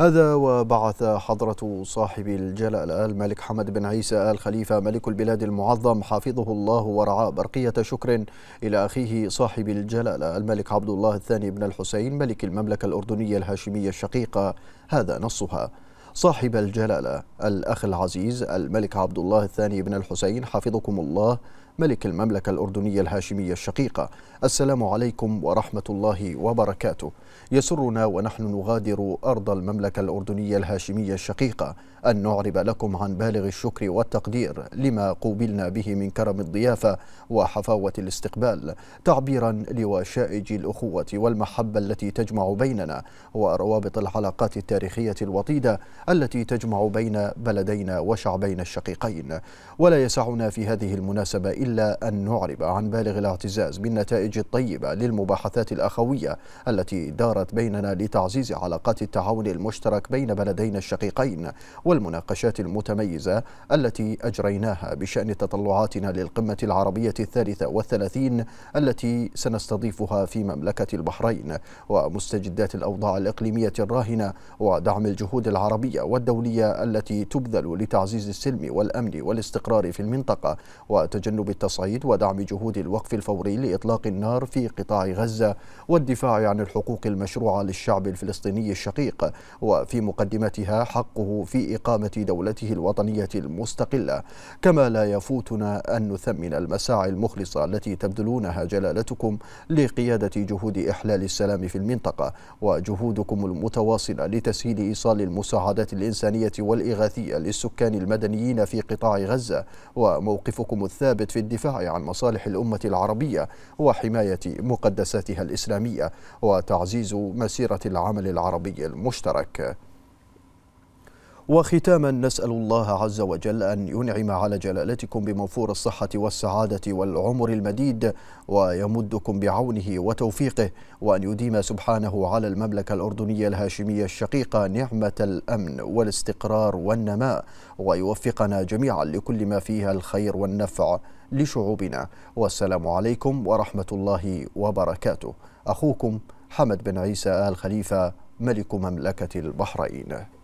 هذا وبعث حضرة صاحب الجلالة الملك حمد بن عيسى آل خليفة ملك البلاد المعظم حفظه الله ورعاه برقية شكر إلى أخيه صاحب الجلالة الملك عبد الله الثاني بن الحسين ملك المملكة الأردنية الهاشمية الشقيقة هذا نصها صاحب الجلالة الأخ العزيز الملك عبد الله الثاني بن الحسين حفظكم الله ملك المملكة الأردنية الهاشمية الشقيقة السلام عليكم ورحمة الله وبركاته يسرنا ونحن نغادر أرض المملكة الأردنية الهاشمية الشقيقة أن نعرب لكم عن بالغ الشكر والتقدير لما قوبلنا به من كرم الضيافة وحفاوة الاستقبال تعبيرا لوشائج الأخوة والمحبة التي تجمع بيننا وروابط العلاقات التاريخية الوطيدة التي تجمع بين بلدينا وشعبينا الشقيقين ولا يسعنا في هذه المناسبة إلا أن نعرب عن بالغ الاعتزاز بالنتائج الطيبة للمباحثات الأخوية التي دارت بيننا لتعزيز علاقات التعاون المشترك بين بلدينا الشقيقين والمناقشات المتميزة التي أجريناها بشأن تطلعاتنا للقمة العربية الثالثة والثلاثين التي سنستضيفها في مملكة البحرين ومستجدات الأوضاع الإقليمية الراهنة ودعم الجهود العربية والدولية التي تبذل لتعزيز السلم والأمن والاستقرار في المنطقة وتجنب بالتصعيد ودعم جهود الوقف الفوري لإطلاق النار في قطاع غزة والدفاع عن الحقوق المشروعة للشعب الفلسطيني الشقيق وفي مقدمتها حقه في إقامة دولته الوطنية المستقلة كما لا يفوتنا أن نثمن المساعي المخلصة التي تبذلونها جلالتكم لقيادة جهود إحلال السلام في المنطقة وجهودكم المتواصلة لتسهيل إيصال المساعدات الإنسانية والإغاثية للسكان المدنيين في قطاع غزة وموقفكم الثابت في للدفاع عن مصالح الأمة العربية وحماية مقدساتها الإسلامية وتعزيز مسيرة العمل العربي المشترك وختاما نسأل الله عز وجل أن ينعم على جلالتكم بموفور الصحة والسعادة والعمر المديد ويمدكم بعونه وتوفيقه وأن يديم سبحانه على المملكة الأردنية الهاشمية الشقيقة نعمة الأمن والاستقرار والنماء ويوفقنا جميعا لكل ما فيها الخير والنفع لشعوبنا والسلام عليكم ورحمة الله وبركاته أخوكم حمد بن عيسى آل خليفة ملك مملكة البحرين